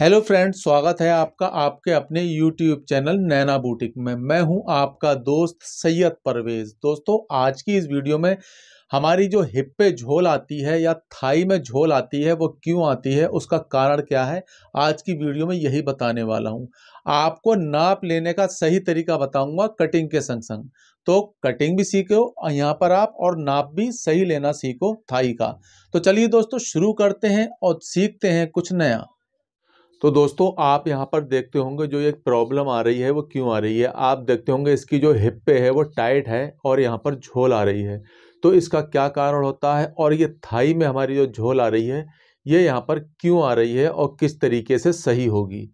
hello friends स्वागत है आपका आपके अपने यूट्यूब चैनल नैना बुटीक में मैं हूं आपका दोस्त सैयद परवेज़ दोस्तों आज की इस वीडियो में हमारी जो हिप पे झोल आती है या थाई में झोल आती है वो क्यों आती है उसका कारण क्या है आज की वीडियो में यही बताने वाला हूं आपको नाप लेने का सही तरीका बताऊँगा कटिंग के संग संग तो कटिंग भी सीखो यहाँ पर आप और नाप भी सही लेना सीखो थाई का तो चलिए दोस्तों शुरू करते हैं और सीखते हैं कुछ नया तो दोस्तों आप यहाँ पर देखते होंगे जो एक प्रॉब्लम आ रही है वो क्यों आ रही है आप देखते होंगे इसकी जो हिप पे है वो टाइट है और यहाँ पर झोल आ रही है तो इसका क्या कारण होता है और ये थाई में हमारी जो झोल आ रही है ये यहाँ पर क्यों आ रही है और किस तरीके से सही होगी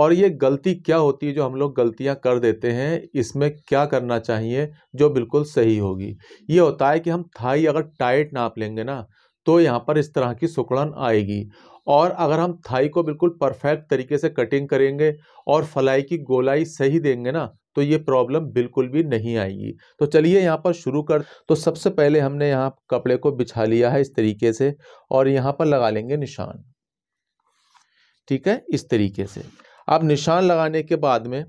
और ये गलती क्या होती है जो हम लोग गलतियाँ कर देते हैं इसमें क्या करना चाहिए जो बिल्कुल सही होगी ये होता है कि हम थाई अगर टाइट नाप लेंगे ना तो यहाँ पर इस तरह की सुकड़न आएगी और अगर हम थाई को बिल्कुल परफेक्ट तरीके से कटिंग करेंगे और फलाई की गोलाई सही देंगे ना तो ये प्रॉब्लम बिल्कुल भी नहीं आएगी तो चलिए यहाँ पर शुरू कर तो सबसे पहले हमने यहाँ कपड़े को बिछा लिया है इस तरीके से और यहाँ पर लगा लेंगे निशान ठीक है इस तरीके से अब निशान लगाने के बाद में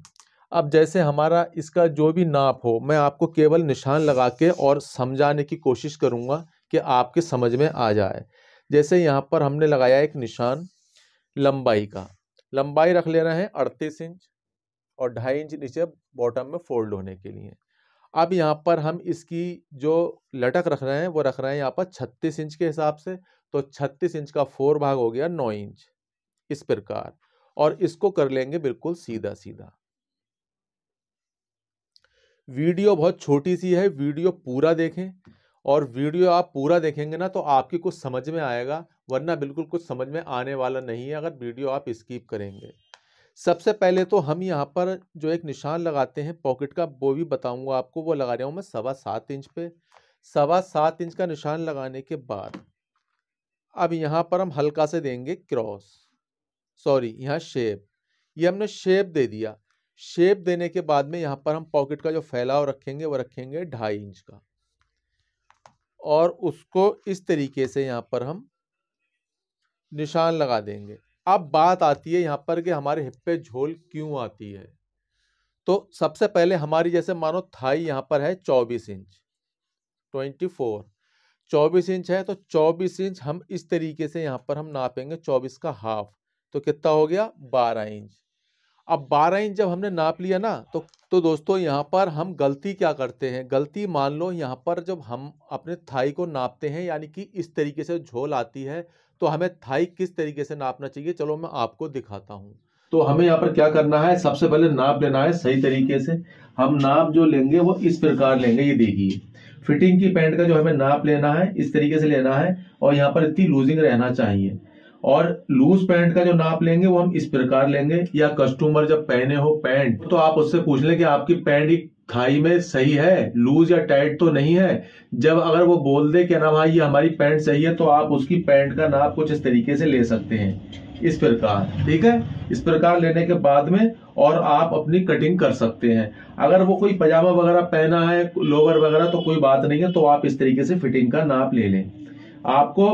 अब जैसे हमारा इसका जो भी नाप हो मैं आपको केवल निशान लगा के और समझाने की कोशिश करूँगा कि आपके समझ में आ जाए जैसे यहाँ पर हमने लगाया एक निशान लंबाई का लंबाई रख लेना है अड़तीस इंच और ढाई इंच नीचे बॉटम में फोल्ड होने के लिए अब यहाँ पर हम इसकी जो लटक रख रहे हैं वो रख रहे हैं यहाँ पर छत्तीस इंच के हिसाब से तो छत्तीस इंच का फोर भाग हो गया नौ इंच इस प्रकार और इसको कर लेंगे बिल्कुल सीधा सीधा वीडियो बहुत छोटी सी है वीडियो पूरा देखें और वीडियो आप पूरा देखेंगे ना तो आपकी कुछ समझ में आएगा वरना बिल्कुल कुछ समझ में आने वाला नहीं है अगर वीडियो आप स्कीप करेंगे सबसे पहले तो हम यहाँ पर जो एक निशान लगाते हैं पॉकेट का वो भी बताऊँगा आपको वो लगा रहा हूँ मैं सवा सात इंच पे सवा सात इंच का निशान लगाने के बाद अब यहाँ पर हम हल्का से देंगे क्रॉस सॉरी यहाँ शेप ये हमने शेप दे दिया शेप देने के बाद में यहाँ पर हम पॉकेट का जो फैलाव रखेंगे वो रखेंगे ढाई इंच का और उसको इस तरीके से यहाँ पर हम निशान लगा देंगे अब बात आती है यहाँ पर कि हमारे हिप पे झोल क्यों आती है तो सबसे पहले हमारी जैसे मानो थाई यहाँ पर है चौबीस इंच ट्वेंटी फोर चौबीस इंच है तो चौबीस इंच हम इस तरीके से यहाँ पर हम नापेंगे चौबीस का हाफ तो कितना हो गया बारह इंच अब 12 इंच जब हमने नाप लिया ना तो तो दोस्तों यहाँ पर हम गलती क्या करते हैं गलती मान लो यहाँ पर जब हम अपने थाई को नापते हैं यानी कि इस तरीके से झोल आती है तो हमें थाई किस तरीके से नापना चाहिए चलो मैं आपको दिखाता हूँ तो हमें यहाँ पर क्या करना है सबसे पहले नाप लेना है सही तरीके से हम नाप जो लेंगे वो इस प्रकार लेंगे ये देखिए फिटिंग की पैंट का जो हमें नाप लेना है इस तरीके से लेना है और यहाँ पर इतनी लूजिंग रहना चाहिए और लूज पैंट का जो नाप लेंगे वो हम इस प्रकार लेंगे या कस्टमर जब पहने हो पैंट तो आप उससे पूछ लें कि आपकी पैंट थाई में सही है लूज या टाइट तो नहीं है जब अगर वो बोल दे कि ना भाई ये हमारी पैंट सही है तो आप उसकी पैंट का नाप कुछ इस तरीके से ले सकते हैं इस प्रकार ठीक है इस प्रकार लेने के बाद में और आप अपनी कटिंग कर सकते हैं अगर वो कोई पजामा वगैरह पहना है लोवर वगैरह तो कोई बात नहीं है तो आप इस तरीके से फिटिंग का नाप ले लें आपको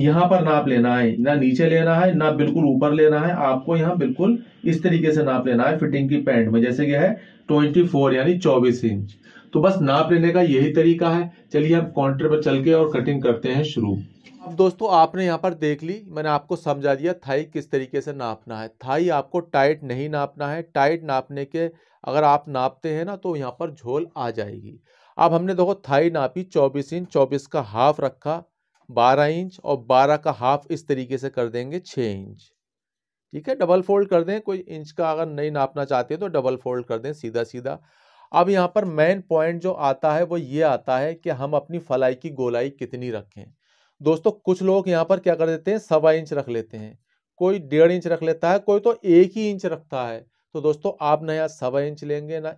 यहाँ पर नाप लेना है ना नीचे लेना है ना बिल्कुल ऊपर लेना है आपको यहाँ बिल्कुल इस तरीके से नाप लेना है फिटिंग की पैंट में जैसे क्या है ट्वेंटी फोर यानी चौबीस इंच तो बस नाप लेने का यही तरीका है चलिए आप काउंटर पर चल के और कटिंग करते हैं शुरू अब दोस्तों आपने यहाँ पर देख ली मैंने आपको समझा दिया थाई किस तरीके से नापना है थाई आपको टाइट नहीं नापना है टाइट नापने के अगर आप नापते हैं ना तो यहाँ पर झोल आ जाएगी अब हमने देखो थाई नापी 24 इंच 24 का हाफ रखा बारह इंच और बारह का हाफ इस तरीके से कर देंगे छः इंच ठीक है डबल फोल्ड कर दें कोई इंच का अगर नहीं नापना चाहते तो डबल फोल्ड कर दें सीधा सीधा अब यहाँ पर मेन पॉइंट जो आता है वो ये आता है कि हम अपनी फलाई की गोलाई कितनी रखें दोस्तों कुछ लोग यहाँ पर क्या कर देते हैं सवा इंच रख लेते हैं कोई डेढ़ इंच रख लेता है कोई तो एक ही इंच रखता है तो दोस्तों आप ना यहाँ सवा इंच लेंगे ना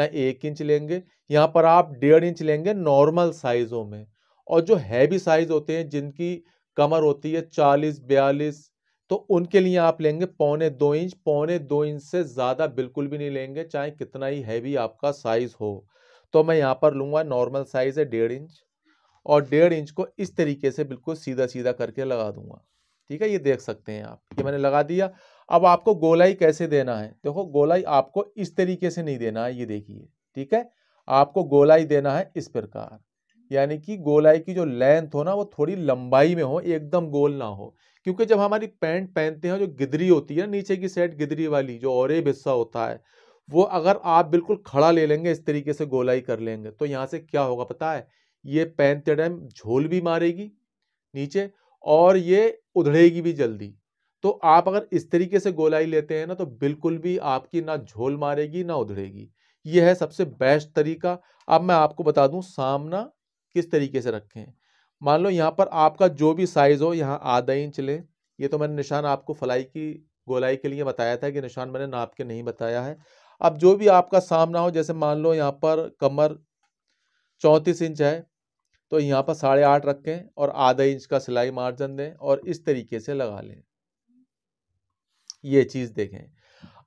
ना एक इंच लेंगे यहाँ पर आप डेढ़ इंच लेंगे नॉर्मल साइज़ों में और जो हैवी साइज होते हैं जिनकी कमर होती है चालीस बयालीस तो उनके लिए आप लेंगे पौने दो इंच पौने दो इंच से ज़्यादा बिल्कुल भी नहीं लेंगे चाहे कितना ही हैवी आपका साइज़ हो तो मैं यहाँ पर लूँगा नॉर्मल साइज़ है डेढ़ इंच और डेढ़ इंच को इस तरीके से बिल्कुल सीधा सीधा करके लगा दूंगा ठीक है ये देख सकते हैं आप ये मैंने लगा दिया अब आपको गोलाई कैसे देना है देखो गोलाई आपको इस तरीके से नहीं देना है ये देखिए ठीक है आपको गोलाई देना है इस प्रकार यानी कि गोलाई की जो लेंथ हो ना वो थोड़ी लंबाई में हो एकदम गोल ना हो क्योंकि जब हमारी पैंट पहनते हैं जो गिदरी होती है ना नीचे की सेट गिदरी वाली जो और हिस्सा होता है वो अगर आप बिल्कुल खड़ा ले लेंगे इस तरीके से गोलाई कर लेंगे तो यहाँ से क्या होगा पता है ये पहनते टाइम झोल भी मारेगी नीचे और ये उधड़ेगी भी जल्दी तो आप अगर इस तरीके से गोलाई लेते हैं ना तो बिल्कुल भी आपकी ना झोल मारेगी ना उधड़ेगी यह है सबसे बेस्ट तरीका अब मैं आपको बता दूं सामना किस तरीके से रखें मान लो यहाँ पर आपका जो भी साइज़ हो यहाँ आधा इंच लें ये तो मैंने निशान आपको फलाई की गोलाई के लिए बताया था कि निशान मैंने नाप के नहीं बताया है अब जो भी आपका सामना हो जैसे मान लो यहाँ पर कमर चौंतीस इंच है तो यहाँ पर साढ़े आठ रखें और आधा इंच का सिलाई मार्जिन दें और इस तरीके से लगा लें ये चीज़ देखें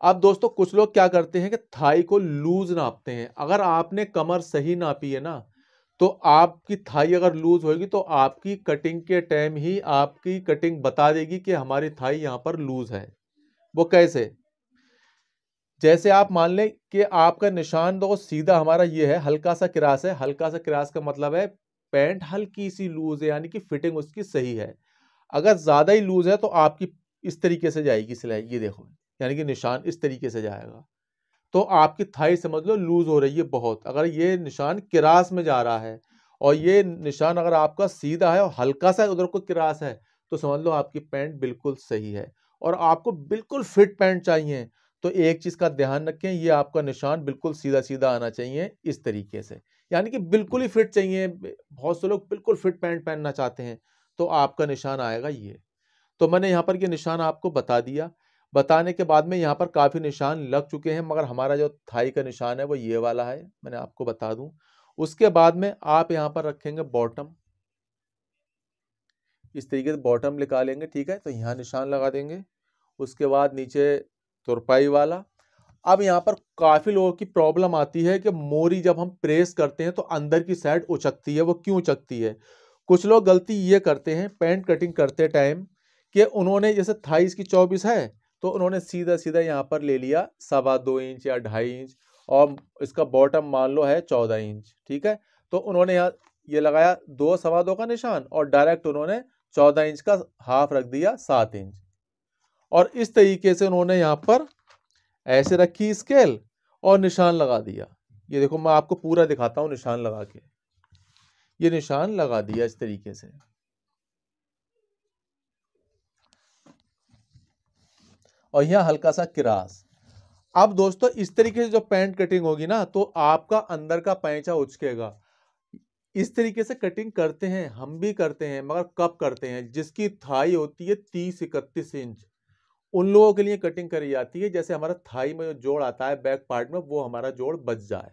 अब दोस्तों कुछ लोग क्या करते हैं कि थाई को लूज नापते हैं अगर आपने कमर सही नापी है ना तो आपकी थाई अगर लूज होगी तो आपकी कटिंग के टाइम ही आपकी कटिंग बता देगी कि हमारी थाई यहाँ पर लूज है वो कैसे जैसे आप मान लें कि आपका निशान दो सीधा हमारा ये है हल्का सा क्रास है हल्का सा क्रास का मतलब है पैंट हल्की सी लूज है यानी कि फिटिंग उसकी सही है अगर ज़्यादा ही लूज है तो आपकी इस तरीके से जाएगी सिलाई ये देखो यानी कि निशान इस तरीके से जाएगा तो आपकी थाई समझ लो लूज़ हो रही है बहुत अगर ये निशान किरास में जा रहा है और ये निशान अगर आपका सीधा है और हल्का सा उधर को किरास है तो समझ लो आपकी पैंट बिल्कुल सही है और आपको बिल्कुल फिट पैंट चाहिए तो एक चीज़ का ध्यान रखें ये आपका निशान बिल्कुल सीधा सीधा आना चाहिए इस तरीके से यानी कि बिल्कुल ही फिट चाहिए बहुत से लोग बिल्कुल फिट पैंट पहनना चाहते हैं तो आपका निशान आएगा ये तो मैंने यहाँ पर ये निशान आपको बता दिया बताने के बाद में यहाँ पर काफ़ी निशान लग चुके हैं मगर हमारा जो थाई का निशान है वो ये वाला है मैंने आपको बता दू उसके बाद में आप यहाँ पर रखेंगे बॉटम इस तरीके से बॉटम लिखा लेंगे ठीक है तो यहाँ निशान लगा देंगे उसके बाद नीचे तुरपाई वाला अब यहाँ पर काफ़ी लोगों की प्रॉब्लम आती है कि मोरी जब हम प्रेस करते हैं तो अंदर की साइड उचकती है वो क्यों उचकती है कुछ लोग गलती ये करते हैं पेंट कटिंग करते टाइम कि उन्होंने जैसे थाईस की चौबीस है तो उन्होंने सीधा सीधा यहाँ पर ले लिया सवा दो इंच या ढाई इंच और इसका बॉटम मान लो है चौदह इंच ठीक है तो उन्होंने यहाँ ये लगाया दो सवा दो का निशान और डायरेक्ट उन्होंने चौदह इंच का हाफ रख दिया सात इंच और इस तरीके से उन्होंने यहाँ पर ऐसे रखी स्केल और निशान लगा दिया ये देखो मैं आपको पूरा दिखाता हूँ निशान लगा के ये निशान लगा दिया इस तरीके से और यहाँ हल्का सा किरास अब दोस्तों इस तरीके से जो पैंट कटिंग होगी ना तो आपका अंदर का पैंचा उचकेगा इस तरीके से कटिंग करते हैं हम भी करते हैं मगर कब करते हैं जिसकी थाई होती है तीस इकतीस इंच उन लोगों के लिए कटिंग करी जाती है जैसे हमारा थाई में जो जोड़ आता है बैक पार्ट में वो हमारा जोड़ बच जाए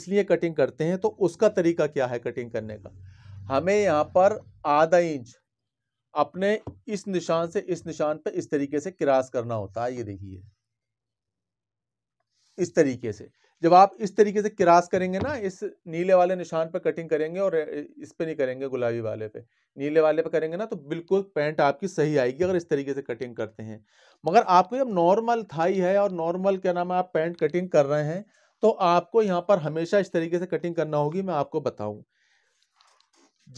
इसलिए कटिंग करते हैं तो उसका तरीका क्या है कटिंग करने का हमें यहाँ पर आधा इंच अपने इस निशान से इस निशान पर इस तरीके से क्रास करना होता है ये देखिए इस तरीके से जब आप इस तरीके से क्रास करेंगे ना इस नीले वाले निशान पर कटिंग करेंगे और इस पे नहीं करेंगे गुलाबी वाले पे नीले वाले पे करेंगे ना तो बिल्कुल पैंट आपकी सही आएगी अगर इस तरीके से कटिंग करते हैं मगर आपको जब नॉर्मल थाई है और नॉर्मल क्या नाम है आप पैंट कटिंग कर रहे हैं तो आपको यहाँ पर हमेशा इस तरीके से कटिंग करना होगी मैं आपको बताऊँ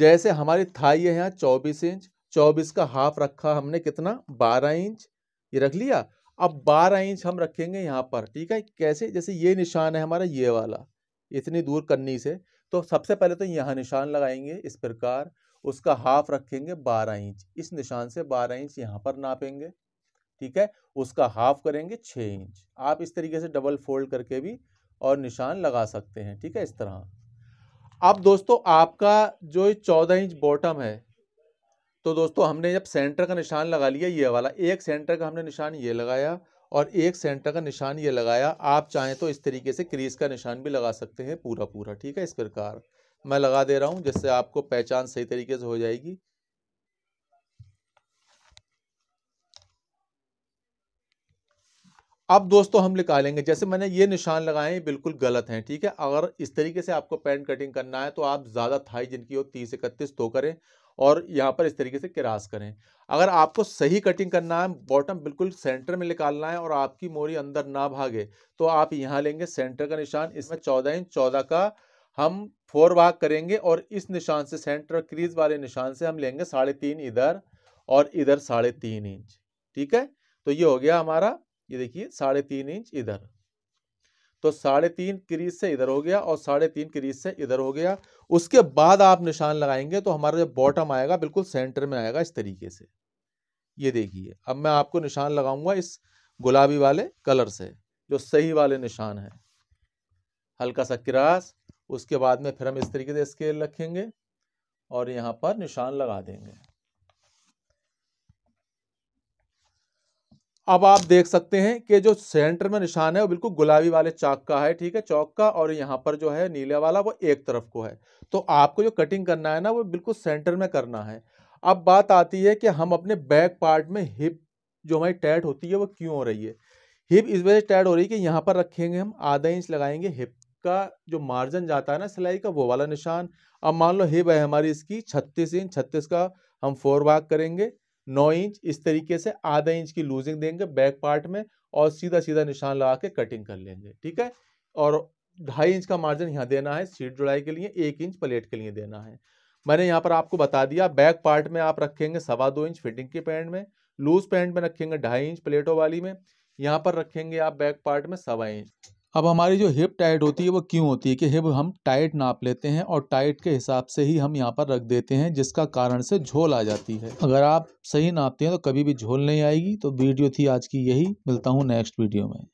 जैसे हमारी थाई है यहाँ चौबीस इंच चौबीस का हाफ रखा हमने कितना बारह इंच ये रख लिया अब बारह इंच हम रखेंगे यहाँ पर ठीक है कैसे जैसे ये निशान है हमारा ये वाला इतनी दूर कन्नी से तो सबसे पहले तो यहाँ निशान लगाएंगे इस प्रकार उसका हाफ रखेंगे बारह इंच इस निशान से बारह इंच यहाँ पर नापेंगे ठीक है उसका हाफ करेंगे छः इंच आप इस तरीके से डबल फोल्ड करके भी और निशान लगा सकते हैं ठीक है इस तरह अब दोस्तों आपका जो चौदह इंच बॉटम है तो दोस्तों हमने जब सेंटर का निशान लगा लिया ये वाला एक सेंटर का हमने निशान ये लगाया और एक सेंटर का निशान ये लगाया आप चाहें तो इस तरीके से क्रीज का निशान भी लगा सकते हैं पूरा पूरा ठीक है इस प्रकार मैं लगा दे रहा हूँ जिससे आपको पहचान सही तरीके से हो जाएगी अब दोस्तों हम निकालेंगे जैसे मैंने ये निशान लगाए बिल्कुल गलत हैं ठीक है अगर इस तरीके से आपको पैंट कटिंग करना है तो आप ज़्यादा थाई जिनकी हो तीस इकतीस तो करें और यहाँ पर इस तरीके से क्रास करें अगर आपको सही कटिंग करना है बॉटम बिल्कुल सेंटर में निकालना है और आपकी मोरी अंदर ना भागे तो आप यहाँ लेंगे सेंटर का निशान इसमें चौदह इंच चौदह का हम फोर भाग करेंगे और इस निशान से सेंटर क्रीज वाले निशान से हम लेंगे साढ़े तीन इधर और इधर साढ़े तीन इंच ठीक है तो ये हो गया हमारा ये देखिए साढ़े तीन इंच इधर तो साढ़े तीन क्रीज से इधर हो गया और साढ़े तीन क्रीज से इधर हो गया उसके बाद आप निशान लगाएंगे तो हमारा जो बॉटम आएगा बिल्कुल सेंटर में आएगा इस तरीके से ये देखिए अब मैं आपको निशान लगाऊंगा इस गुलाबी वाले कलर से जो सही वाले निशान है हल्का सा क्रास उसके बाद में फिर हम इस तरीके से स्केल रखेंगे और यहाँ पर निशान लगा देंगे अब आप देख सकते हैं कि जो सेंटर में निशान है वो बिल्कुल गुलाबी वाले चाक का है ठीक है चौक का और यहाँ पर जो है नीले वाला वो एक तरफ को है तो आपको जो कटिंग करना है ना वो बिल्कुल सेंटर में करना है अब बात आती है कि हम अपने बैक पार्ट में हिप जो हमारी टैट होती है वो क्यों हो रही है हिप इस वजह से टैट हो रही है कि यहाँ पर रखेंगे हम आधा इंच लगाएंगे हिप का जो मार्जिन जाता है ना सिलाई का वो वाला निशान अब मान लो हिप है हमारी इसकी छत्तीस इंच छत्तीस का हम फोर वाक करेंगे नौ इंच इस तरीके से आधा इंच की लूजिंग देंगे बैक पार्ट में और सीधा सीधा निशान लगा के कटिंग कर लेंगे ठीक है और ढाई इंच का मार्जिन यहाँ देना है सीट जुड़ाई के लिए एक इंच प्लेट के लिए देना है मैंने यहाँ पर आपको बता दिया बैक पार्ट में आप रखेंगे सवा दो इंच फिटिंग के पैंट में लूज पैंट में रखेंगे ढाई इंच प्लेटों वाली में यहाँ पर रखेंगे आप बैक पार्ट में सवा इंच अब हमारी जो हिप टाइट होती है वो क्यों होती है कि हिप हम टाइट नाप लेते हैं और टाइट के हिसाब से ही हम यहाँ पर रख देते हैं जिसका कारण से झोल आ जाती है अगर आप सही नापते हैं तो कभी भी झोल नहीं आएगी तो वीडियो थी आज की यही मिलता हूँ नेक्स्ट वीडियो में